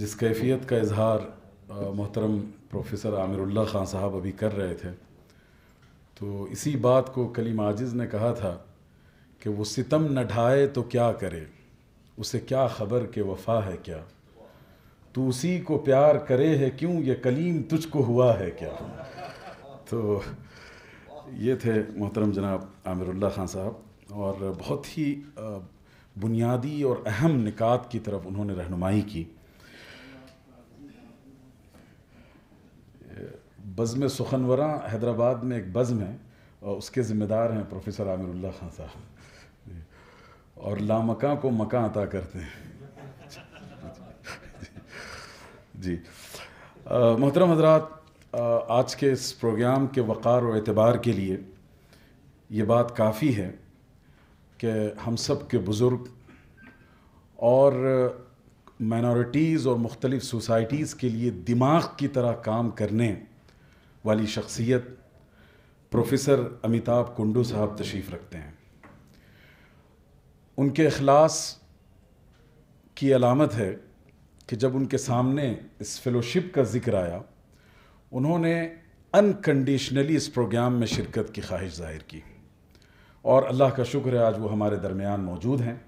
जिस कैफियत का इजहार मोहतरम प्रोफेसर आमिरुल्ला ख़ान साहब अभी कर रहे थे तो इसी बात को कलीम आजिज़ ने कहा था कि वो सितम न ढाए तो क्या करे उसे क्या ख़बर के वफा है क्या तू उसी को प्यार करे है क्यों ये कलीम तुझको हुआ है क्या तो ये थे मोहतरम जनाब आमिरुल्ला ख़ान साहब और बहुत ही बुनियादी और अहम निकात की तरफ उन्होंने रहनुमाई की बज़म सुखनवरा हैदराबाद में एक बज़म है और उसके ज़िम्मेदार हैं प्रोफेसर आमिरुल्ला खान साहब और लामका को मका अता करते हैं जी मोहतरम हजरात आज के इस प्रोग्राम के वक़ार और एतबार के लिए ये बात काफ़ी है कि हम सब के बुज़ुर्ग और माइनॉरिटीज़ और मुख्तलिफ़ सोसाइटीज़ के लिए दिमाग की तरह काम करने वाली शख्सियत प्रोफेसर अमिताभ कुंडू साहब तशरीफ़ रखते हैं उनके अखलास की अलामत है कि जब उनके सामने इस फेलोशिप का ज़िक्र आया उन्होंने अनकंडीशनली इस प्रोग्राम में शिरकत की ख्वाहिश ज़ाहिर की और अल्लाह का शुक्र है आज वो हमारे दरमियान मौजूद हैं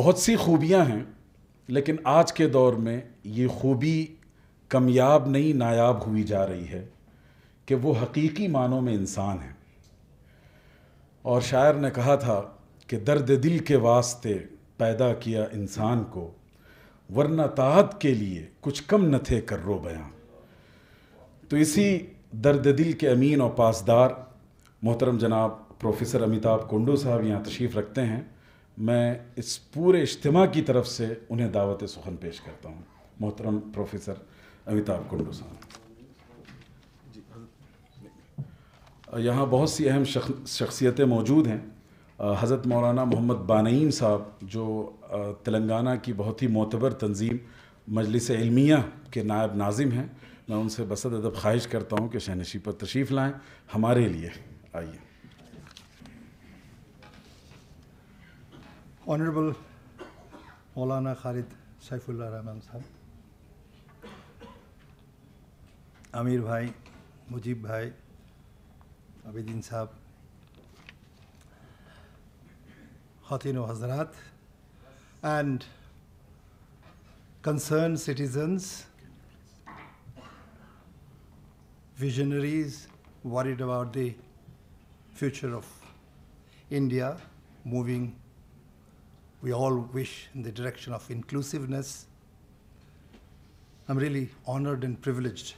बहुत सी खूबियां हैं लेकिन आज के दौर में ये खूबी कमयाब नहीं नायाब हुई जा रही है कि वो हकीकी मानों में इंसान है और शायर ने कहा था कि दर्द दिल के वास्ते पैदा किया इंसान को वरना ताहत के लिए कुछ कम न थे कर रो बयाँ तो इसी दर्द दिल के अमीन और पासदार मोहतरम जनाब प्रोफेसर अमिताभ कुंडू साहब यहाँ तशरीफ़ रखते हैं मैं इस पूरे इज्तम की तरफ से उन्हें दावत सुखन पेश करता हूँ मोहतरम प्रोफेसर अमिताभ कुंडू साहब यहाँ बहुत सी अहम शख्सियतें मौजूद हैं हज़रत मौलाना मोहम्मद बानईम साहब जो तेलंगाना की बहुत ही मोतबर तंजीम मजलिस इलमिया के नायब नाजिम हैं मैं उनसे बसद अदब ख्वाहिश करता हूँ कि शहनशी पर तशरीफ़ लाएँ हमारे लिए आइए ऑनरेबल मौलाना खालिद सैफुल्ला रहमान साहब আমির ভাই Mujib ভাই Abidin Sahab, Khatin Hazrat and concerned citizens, visionaries worried about the future of India moving, we all wish, in the direction of inclusiveness. I'm really honored and privileged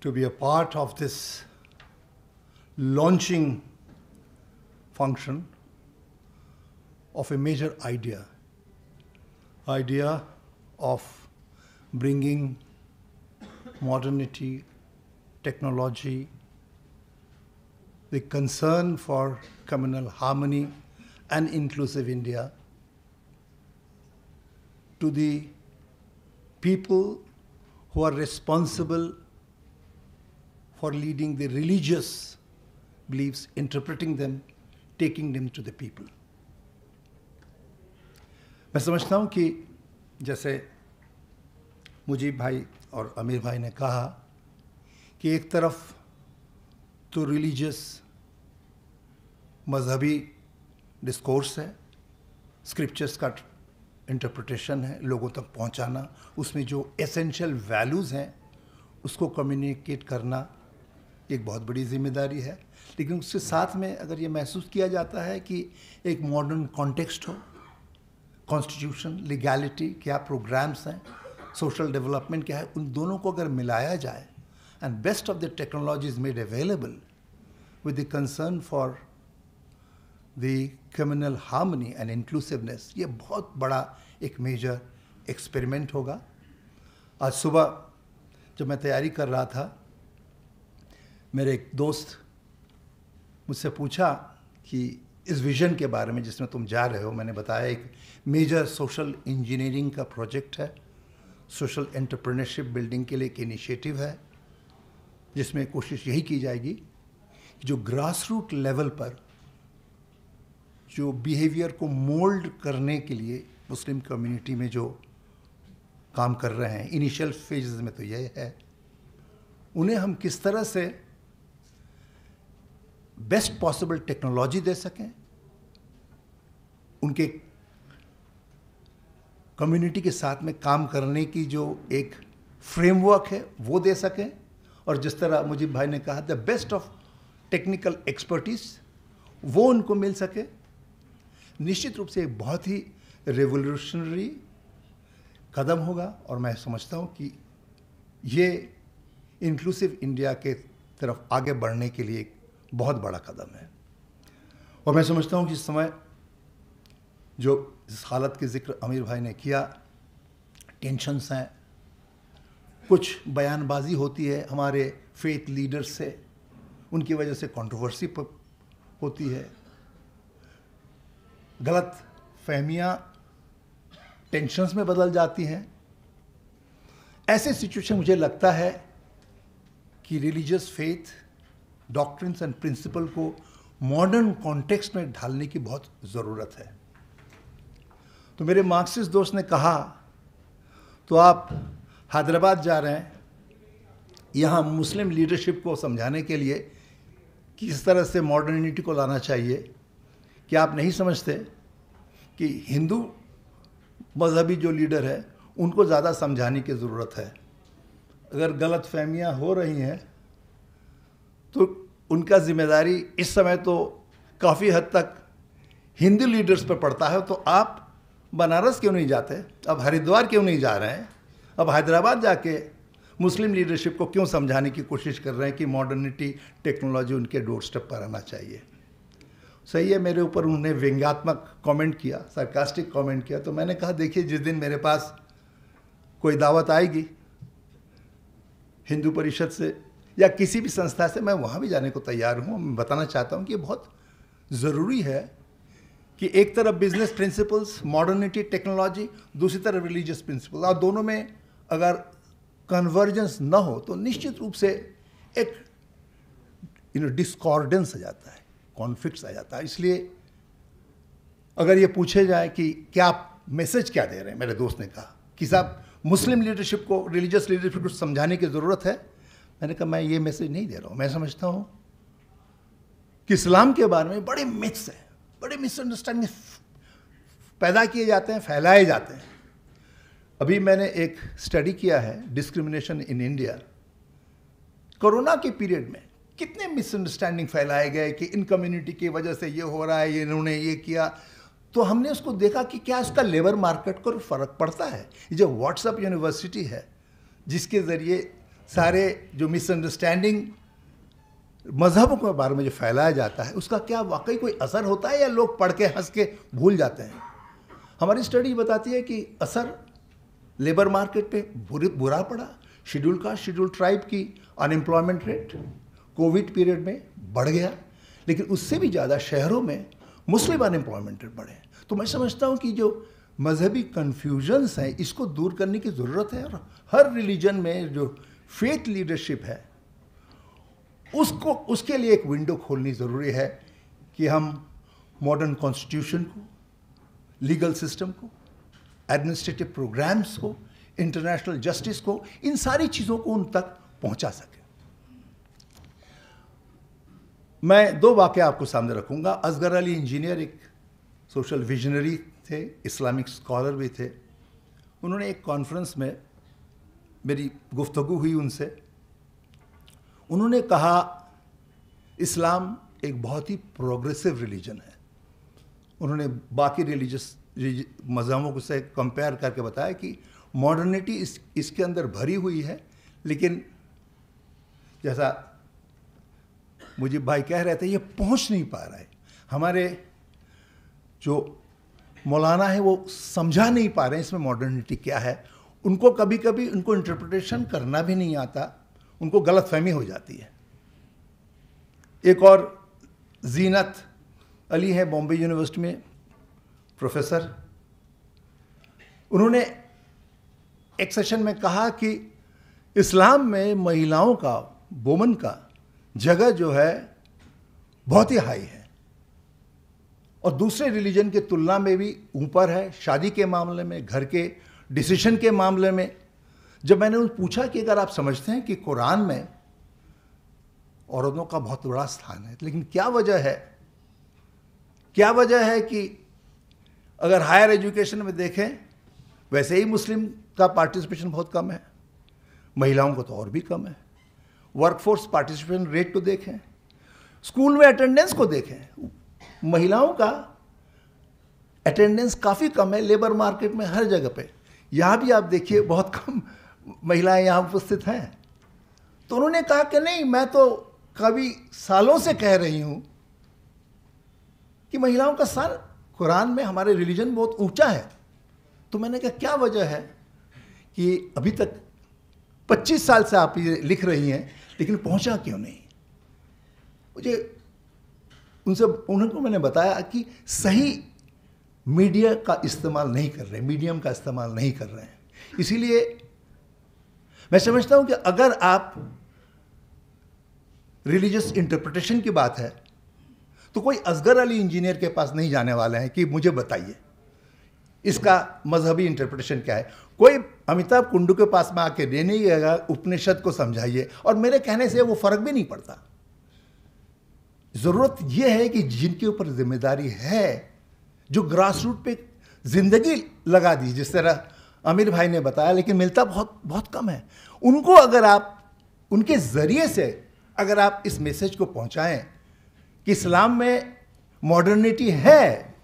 to be a part of this launching function of a major idea, idea of bringing modernity, technology, the concern for communal harmony and inclusive India to the people who are responsible for leading the religious beliefs, interpreting them, taking them to the people. मैं समझता हूँ कि जैसे मुजीब भाई और आमिर भाई ने कहा कि एक तरफ तो रिलीजियस मजहबी डिस्कोर्स है स्क्रिप्चर्स का इंटरप्रटेशन है लोगों तक पहुंचाना उसमें जो एसेंशियल वैल्यूज़ हैं उसको कम्युनिकेट करना एक बहुत बड़ी जिम्मेदारी है लेकिन उसके साथ में अगर ये महसूस किया जाता है कि एक मॉडर्न कॉन्टेक्स्ट हो कॉन्स्टिट्यूशन लीगैलिटी क्या प्रोग्राम्स हैं सोशल डेवलपमेंट क्या है उन दोनों को अगर मिलाया जाए and best of the technology is made available with the concern for the criminal harmony and inclusiveness ये बहुत बड़ा एक मेजर एक्सपेरिमेंट होगा आज सुबह जब मैं तैयारी कर रहा था मेरे एक दोस्त मुझसे पूछा कि इस विज़न के बारे में जिसमें तुम जा रहे हो मैंने बताया एक मेजर सोशल इंजीनियरिंग का प्रोजेक्ट है सोशल एंटरप्रेन्योरशिप बिल्डिंग के लिए एक इनिशिएटिव है जिसमें कोशिश यही की जाएगी कि जो ग्रास रूट लेवल पर जो बिहेवियर को मोल्ड करने के लिए मुस्लिम कम्युनिटी में जो काम कर रहे हैं इनिशियल फेजेस में तो यह है उन्हें हम किस तरह से बेस्ट पॉसिबल टेक्नोलॉजी दे सकें उनके कम्युनिटी के साथ में काम करने की जो एक फ्रेमवर्क है वो दे सकें और जिस तरह मुझे भाई ने कहा the best of technical expertise वो उनको मिल सके निश्चित रूप से एक बहुत ही रेवोल्यूशनरी कदम होगा और मैं समझता हूँ कि ये इंक्लूसिव इंडिया के तरफ आगे बढ़ने के लिए एक बहुत बड़ा कदम है और मैं समझता हूँ कि इस समय जो इस हालत के जिक्र आमिर भाई ने किया टेंशनस हैं कुछ बयानबाजी होती है हमारे फेथ लीडर्स से उनकी वजह से कंट्रोवर्सी होती है गलत फहमियाँ टेंशन्स में बदल जाती हैं ऐसे सिचुएशन मुझे लगता है कि religious faith doctrines and principle को मॉडर्न कॉन्टेक्स्ट में ढालने की बहुत ज़रूरत है तो मेरे मार्क्सिस्ट दोस्त ने कहा तो आप हैदराबाद जा रहे हैं यहाँ मुस्लिम लीडरशिप को समझाने के लिए किस तरह से मॉडर्निटी को लाना चाहिए कि आप नहीं समझते कि हिंदू मजहबी जो लीडर है उनको ज़्यादा समझाने की ज़रूरत है अगर गलत फहमियाँ हो रही हैं तो उनका जिम्मेदारी इस समय तो काफ़ी हद तक हिंदी लीडर्स पर पड़ता है तो आप बनारस क्यों नहीं जाते अब हरिद्वार क्यों नहीं जा रहे हैं अब हैदराबाद जाके मुस्लिम लीडरशिप को क्यों समझाने की कोशिश कर रहे हैं कि मॉडर्निटी टेक्नोलॉजी उनके डोर स्टेप पर आना चाहिए सही है मेरे ऊपर उन्होंने व्यंग्यात्मक कमेंट किया सरकास्टिक कमेंट किया तो मैंने कहा देखिए जिस दिन मेरे पास कोई दावत आएगी हिंदू परिषद से या किसी भी संस्था से मैं वहाँ भी जाने को तैयार हूँ मैं बताना चाहता हूँ कि ये बहुत ज़रूरी है कि एक तरफ बिजनेस प्रिंसिपल्स मॉडर्निटी टेक्नोलॉजी दूसरी तरफ रिलीजियस प्रिंसिपल और दोनों में अगर कन्वर्जेंस न हो तो निश्चित रूप से एक यू नो डिस्कॉर्डेंस आ जाता है कॉन्फ्लिक्ट आ जाता है इसलिए अगर ये पूछे जाए कि क्या आप मैसेज क्या दे रहे हैं मेरे दोस्त ने कहा कि साहब मुस्लिम लीडरशिप को रिलीजियस लीडरशिप को समझाने की ज़रूरत है मैंने कहा मैं ये मैसेज नहीं दे रहा हूँ मैं समझता हूँ कि इस्लाम के बारे में बड़े मिथ्स हैं बड़े मिसअंडरस्टैंडिंग पैदा किए जाते हैं फैलाए जाते हैं अभी मैंने एक स्टडी किया है डिस्क्रिमिनेशन इन इंडिया कोरोना के पीरियड में कितने मिसअंडरस्टैंडिंग फैलाए गए कि इन कम्युनिटी की वजह से ये हो रहा है ये इन्होंने ये किया तो हमने उसको देखा कि क्या उसका लेबर मार्केट को फर्क पड़ता है ये जो व्हाट्सअप यूनिवर्सिटी है जिसके ज़रिए सारे जो मिसअंडरस्टैंडिंग मजहब के बारे में जो फैलाया जाता है उसका क्या वाकई कोई असर होता है या लोग पढ़ के हंस के भूल जाते हैं हमारी स्टडी बताती है कि असर लेबर मार्केट पे बुरी बुरा पड़ा शेड्यूल कास्ट शेड्यूल ट्राइब की अनएम्प्लॉयमेंट रेट कोविड पीरियड में बढ़ गया लेकिन उससे भी ज़्यादा शहरों में मुस्लिम अनएम्प्लॉयमेंट रेट बढ़े तो मैं समझता हूँ कि जो मजहबी कन्फ्यूजन्स हैं इसको दूर करने की ज़रूरत है और हर रिलीजन में जो फेथ लीडरशिप है उसको उसके लिए एक विंडो खोलनी ज़रूरी है कि हम मॉडर्न कॉन्स्टिट्यूशन को लीगल सिस्टम को एडमिनिस्ट्रेटिव प्रोग्राम्स को इंटरनेशनल जस्टिस को इन सारी चीज़ों को उन तक पहुंचा सके मैं दो वाक्य आपको सामने रखूंगा असगर अली इंजीनियर एक सोशल विजनरी थे इस्लामिक स्कॉलर भी थे उन्होंने एक कॉन्फ्रेंस में मेरी गुफ्तगु हुई उनसे उन्होंने कहा इस्लाम एक बहुत ही प्रोग्रेसिव रिलीजन है उन्होंने बाकी रिलीजस मजहबों से कंपेयर करके बताया कि मॉडर्निटी इस इसके अंदर भरी हुई है लेकिन जैसा मुझे भाई कह रहे थे ये पहुंच नहीं पा रहा है हमारे जो मौलाना है वो समझा नहीं पा रहे हैं इसमें मॉडर्निटी क्या है उनको कभी कभी उनको इंटरप्रिटेशन करना भी नहीं आता उनको गलत फहमी हो जाती है एक और जीनत अली है बॉम्बे यूनिवर्सिटी में प्रोफेसर उन्होंने एक सेशन में कहा कि इस्लाम में महिलाओं का वोमन का जगह जो है बहुत ही हाई है और दूसरे रिलीजन की तुलना में भी ऊपर है शादी के मामले में घर के डिसीशन के मामले में जब मैंने उनसे पूछा कि अगर आप समझते हैं कि कुरान में औरतों का बहुत बड़ा स्थान है लेकिन क्या वजह है क्या वजह है कि अगर हायर एजुकेशन में देखें वैसे ही मुस्लिम का पार्टिसिपेशन बहुत कम है महिलाओं का तो और भी कम है वर्कफोर्स पार्टिसिपेशन रेट को देखें स्कूल में अटेंडेंस को देखें महिलाओं का अटेंडेंस काफ़ी कम है लेबर मार्केट में हर जगह पे यहाँ भी आप देखिए बहुत कम महिलाएं यहाँ उपस्थित हैं तो उन्होंने कहा कि नहीं मैं तो कभी सालों से कह रही हूँ कि महिलाओं का सर कुरान में हमारे रिलीजन बहुत ऊंचा है तो मैंने कहा क्या वजह है कि अभी तक 25 साल से आप ये लिख रही हैं लेकिन पहुंचा क्यों नहीं मुझे उनसे उनको मैंने बताया कि सही मीडिया का इस्तेमाल नहीं कर रहे मीडियम का इस्तेमाल नहीं कर रहे हैं इसीलिए मैं समझता हूं कि अगर आप रिलीजियस इंटरप्रिटेशन की बात है तो कोई असगर अली इंजीनियर के पास नहीं जाने वाले हैं कि मुझे बताइए इसका मजहबी इंटरप्रिटेशन क्या है कोई अमिताभ कुंडू के पास में आके दे नहीं आएगा उपनिषद को समझाइए और मेरे कहने से वो फर्क भी नहीं पड़ता ज़रूरत यह है कि जिनके ऊपर जिम्मेदारी है जो ग्रास रूट पे ज़िंदगी लगा दी जिस तरह आमिर भाई ने बताया लेकिन मिलता बहुत बहुत कम है उनको अगर आप उनके ज़रिए से अगर आप इस मैसेज को पहुंचाएं कि इस्लाम में मॉडर्निटी है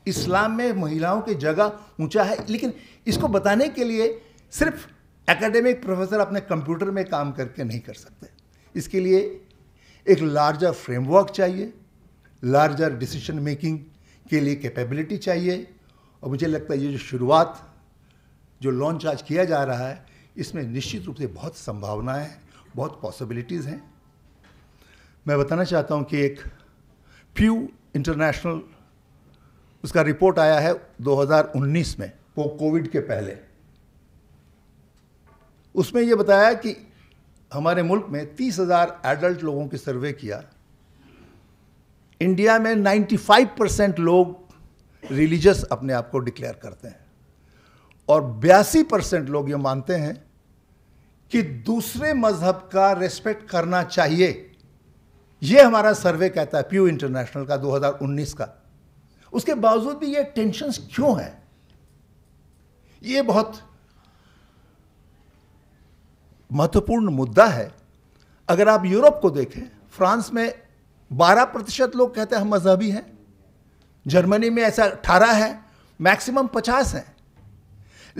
इस्लाम में महिलाओं की जगह ऊंचा है लेकिन इसको बताने के लिए सिर्फ एकेडमिक प्रोफेसर अपने कंप्यूटर में काम करके नहीं कर सकते इसके लिए एक लार्जर फ्रेमवर्क चाहिए लार्जर डिसीजन मेकिंग के लिए कैपेबिलिटी चाहिए और मुझे लगता है ये जो शुरुआत जो लॉन्च आज किया जा रहा है इसमें निश्चित रूप से बहुत संभावनाएं हैं बहुत पॉसिबिलिटीज़ हैं मैं बताना चाहता हूँ कि एक फ्यू इंटरनेशनल उसका रिपोर्ट आया है 2019 में वो कोविड के पहले उसमें ये बताया कि हमारे मुल्क में 30,000 एडल्ट लोगों की सर्वे किया इंडिया में 95 परसेंट लोग रिलीजियस अपने आप को डिक्लेयर करते हैं और बयासी परसेंट लोग ये मानते हैं कि दूसरे मजहब का रेस्पेक्ट करना चाहिए ये हमारा सर्वे कहता है प्यू इंटरनेशनल का 2019 का उसके बावजूद भी ये टेंशन क्यों है ये बहुत महत्वपूर्ण मुद्दा है अगर आप यूरोप को देखें फ्रांस में बारह प्रतिशत लोग कहते हैं हम मजहबी हैं जर्मनी में ऐसा अठारह है मैक्सिमम पचास है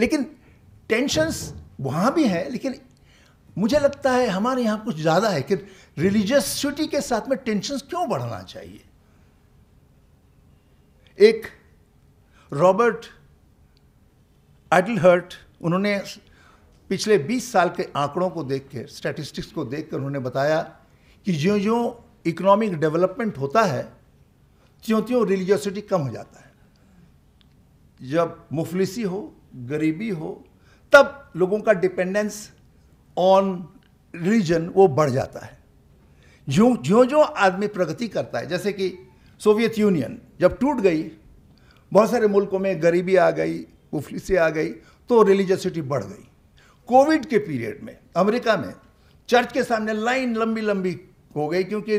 लेकिन टेंशंस वहाँ भी हैं लेकिन मुझे लगता है हमारे यहाँ कुछ ज़्यादा है कि रिलीजियसिटी के साथ में टेंशन क्यों बढ़ना चाहिए एक रॉबर्ट एडल उन्होंने पिछले 20 साल के आंकड़ों को देख के स्टैटिस्टिक्स को देख कर उन्होंने बताया कि ज्यो जो इकोनॉमिक डेवलपमेंट होता है त्यों त्यों रिलीजियोसिटी कम हो जाता है जब मुफलिसी हो गरीबी हो तब लोगों का डिपेंडेंस ऑन रिलीजन वो बढ़ जाता है जो जो जो आदमी प्रगति करता है जैसे कि सोवियत यूनियन जब टूट गई बहुत सारे मुल्कों में गरीबी आ गई मुफलिसी आ गई तो रिलीजियसिटी बढ़ गई कोविड के पीरियड में अमेरिका में चर्च के सामने लाइन लंबी लंबी हो गई क्योंकि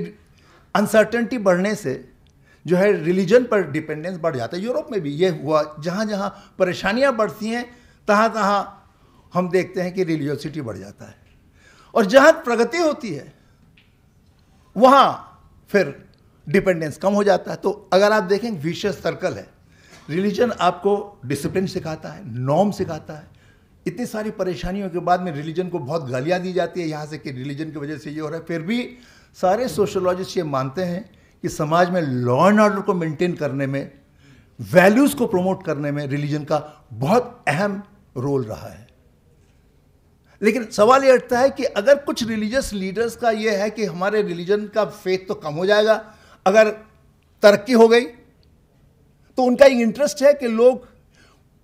अनसर्टनटी बढ़ने से जो है रिलीजन पर डिपेंडेंस बढ़ जाता है यूरोप में भी ये हुआ जहाँ जहाँ परेशानियाँ बढ़ती हैं तहाँ तहाँ हम देखते हैं कि रिलीजियोसिटी बढ़ जाता है और जहाँ प्रगति होती है वहाँ फिर डिपेंडेंस कम हो जाता है तो अगर आप देखें विशेष सर्कल है रिलीजन आपको डिसिप्लिन सिखाता है नॉर्म सिखाता है इतनी सारी परेशानियों के बाद में रिलीजन को बहुत गालियाँ दी जाती है यहाँ से कि रिलीजन की वजह से ये हो रहा है फिर भी सारे सोशोलॉजिस्ट ये मानते हैं कि समाज में लॉ एंड ऑर्डर को मेंटेन करने में वैल्यूज़ को प्रमोट करने में रिलीजन का बहुत अहम रोल रहा है लेकिन सवाल यह उठता है कि अगर कुछ रिलीजियस लीडर्स का यह है कि हमारे रिलीजन का फेथ तो कम हो जाएगा अगर तरक्की हो गई तो उनका इंटरेस्ट है कि लोग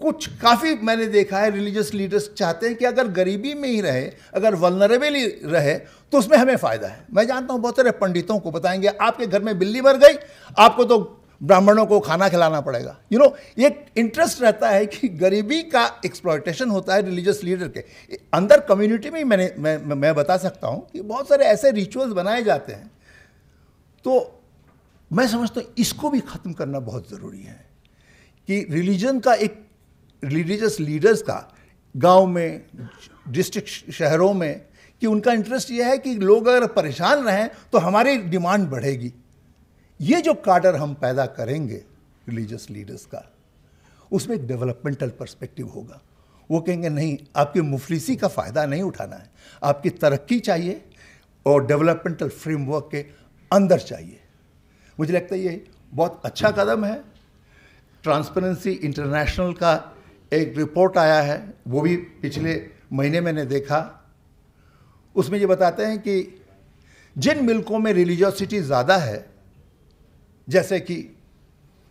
कुछ काफ़ी मैंने देखा है रिलीजियस लीडर्स चाहते हैं कि अगर गरीबी में ही रहे अगर ही रहे तो उसमें हमें फ़ायदा है मैं जानता हूँ बहुत सारे पंडितों को बताएंगे आपके घर में बिल्ली मर गई आपको तो ब्राह्मणों को खाना खिलाना पड़ेगा you you know know, interest रहता है कि गरीबी का एक्सप्लॉयटेशन होता है रिलीजियस लीडर के अंदर कम्युनिटी में मैंने मैं मैं बता सकता हूँ कि बहुत सारे ऐसे रिचुअल्स बनाए जाते हैं तो मैं समझता हूँ इसको भी ख़त्म करना बहुत ज़रूरी है कि रिलीजन का एक रिलीजियस लीडर्स का गांव में डिस्ट्रिक्ट शहरों में कि उनका इंटरेस्ट यह है कि लोग अगर परेशान रहें तो हमारी डिमांड बढ़ेगी ये जो कार्डर हम पैदा करेंगे रिलीजियस लीडर्स का उसमें एक डेवलपमेंटल पर्सपेक्टिव होगा वो कहेंगे नहीं आपकी मुफलिसी का फ़ायदा नहीं उठाना है आपकी तरक्की चाहिए और डेवलपमेंटल फ्रेमवर्क के अंदर चाहिए मुझे लगता है ये बहुत अच्छा कदम है ट्रांसपेरेंसी इंटरनेशनल का एक रिपोर्ट आया है वो भी पिछले महीने मैंने देखा उसमें ये बताते हैं कि जिन मुल्कों में रिलीजोसिटी ज़्यादा है जैसे कि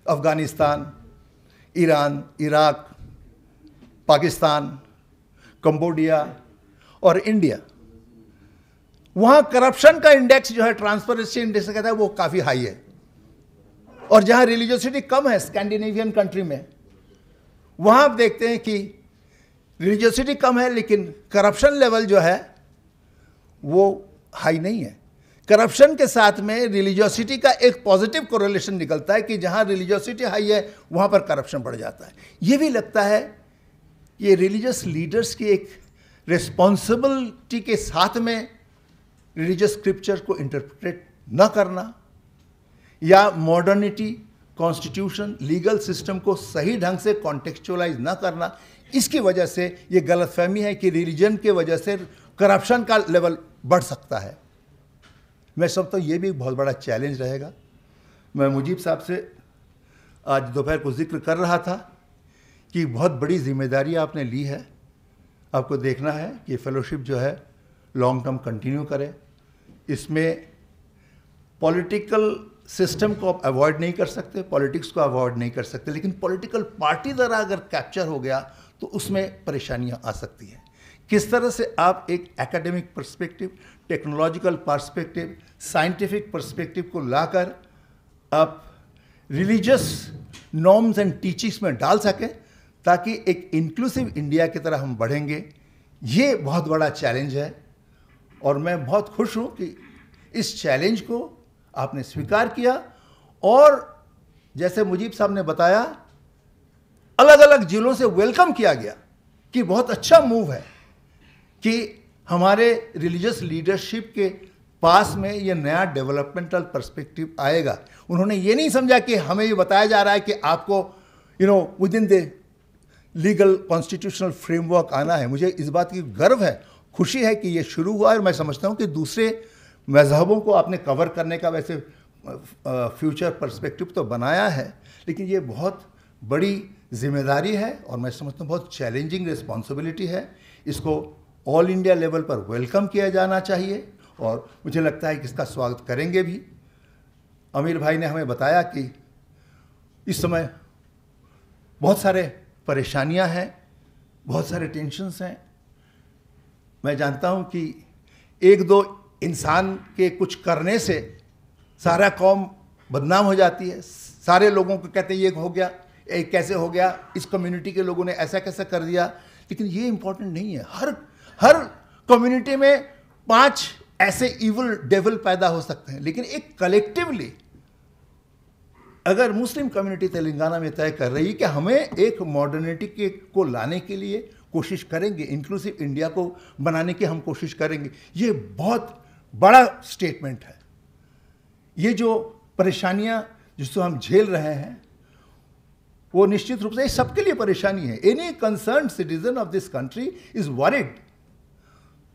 Afghanistan Iran Iraq Pakistan Cambodia और इंडिया वहाँ करप्शन का इंडेक्स जो है ट्रांसपेरेंसी इंडेक्स कहता है वो काफ़ी हाई है और जहाँ रिलीजियोसिटी कम है स्कैंडिनेवियन कंट्री में वहाँ आप देखते हैं कि रिलीजियोसिटी कम है लेकिन करप्शन लेवल जो है वो हाई नहीं है करप्शन के साथ में रिलीजियोसिटी का एक पॉजिटिव कोरिलेशन निकलता है कि जहाँ रिलीजियोसिटी हाई है वहाँ पर करप्शन बढ़ जाता है ये भी लगता है ये रिलीजियस लीडर्स की एक रिस्पॉन्सिबिलिटी के साथ में रिलीजियस स्क्रिप्चर को इंटरप्रेट न करना या मॉडर्निटी कॉन्स्टिट्यूशन लीगल सिस्टम को सही ढंग से कॉन्टेक्चुअलाइज ना करना इसकी वजह से ये गलतफहमी है कि रिलीजन के वजह से करप्शन का लेवल बढ़ सकता है मैं सब तो ये भी बहुत बड़ा चैलेंज रहेगा मैं मुजीब साहब से आज दोपहर को जिक्र कर रहा था कि बहुत बड़ी जिम्मेदारी आपने ली है आपको देखना है कि फेलोशिप जो है लॉन्ग टर्म कंटिन्यू करे इसमें पॉलिटिकल सिस्टम को आप अवॉइड नहीं कर सकते पॉलिटिक्स को अवॉइड नहीं कर सकते लेकिन पॉलिटिकल पार्टी द्वारा अगर कैप्चर हो गया तो उसमें परेशानियां आ सकती हैं किस तरह से आप एक academic perspective technological perspective scientific perspective को लाकर आप रिलीजियस नॉर्म्स एंड टीचिंग्स में डाल सकें ताकि एक इंक्लूसिव इंडिया की तरह हम बढ़ेंगे ये बहुत बड़ा चैलेंज है और मैं बहुत खुश हूँ कि इस चैलेंज को आपने स्वीकार किया और जैसे मुजीब साहब ने बताया अलग अलग जिलों से वेलकम किया गया कि बहुत अच्छा मूव है कि हमारे रिलीजियस लीडरशिप के पास में ये नया डेवलपमेंटल पर्सपेक्टिव आएगा उन्होंने ये नहीं समझा कि हमें ये बताया जा रहा है कि आपको you know within the legal constitutional framework आना है मुझे इस बात की गर्व है खुशी है कि ये शुरू हुआ है और मैं समझता हूँ कि दूसरे मजहबों को आपने कवर करने का वैसे फ्यूचर पर्सपेक्टिव तो बनाया है लेकिन ये बहुत बड़ी जिम्मेदारी है और मैं समझता हूँ बहुत चैलेंजिंग रिस्पॉन्सिबिलिटी है इसको ऑल इंडिया लेवल पर वेलकम किया जाना चाहिए और मुझे लगता है कि इसका स्वागत करेंगे भी अमीर भाई ने हमें बताया कि इस समय बहुत सारे परेशानियां हैं बहुत सारे टेंशन्स हैं मैं जानता हूं कि एक दो इंसान के कुछ करने से सारा कौम बदनाम हो जाती है सारे लोगों को कहते हैं ये हो गया ये कैसे हो गया इस कम्युनिटी के लोगों ने ऐसा कैसा कर दिया लेकिन ये इम्पोर्टेंट नहीं है हर हर कम्युनिटी में पांच ऐसे इवल डेवल पैदा हो सकते हैं लेकिन एक कलेक्टिवली अगर मुस्लिम कम्युनिटी तेलंगाना में तय कर रही कि हमें एक मॉडर्निटी के को लाने के लिए कोशिश करेंगे इंक्लूसिव इंडिया को बनाने की हम कोशिश करेंगे ये बहुत बड़ा स्टेटमेंट है ये जो परेशानियां जिसको हम झेल रहे हैं वो निश्चित रूप से सबके लिए परेशानी है any concern citizen of this country is worried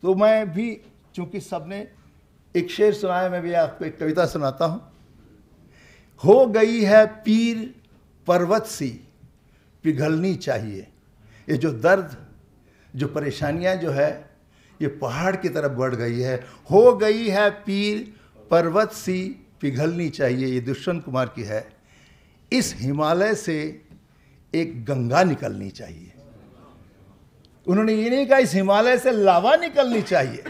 तो मैं भी चूंकि सबने एक शेर सुनाया मैं भी आपको एक कविता सुनाता हूं हो गई है पीर पर्वत सी पिघलनी चाहिए ये जो दर्द जो परेशानियां जो है ये पहाड़ की तरफ बढ़ गई है हो गई है पीर पर्वत सी पिघलनी चाहिए ये दुष्यंत कुमार की है इस हिमालय से एक गंगा निकलनी चाहिए उन्होंने ये नहीं कहा इस हिमालय से लावा निकलनी चाहिए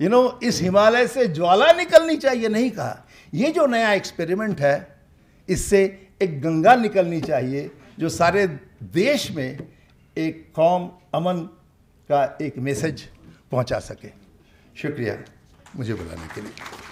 यू नो इस हिमालय से ज्वाला निकलनी चाहिए नहीं कहा ये जो नया एक्सपेरिमेंट है इससे एक गंगा निकलनी चाहिए जो सारे देश में एक कौम अमन का एक मैसेज पहुंचा सके शुक्रिया मुझे बुलाने के लिए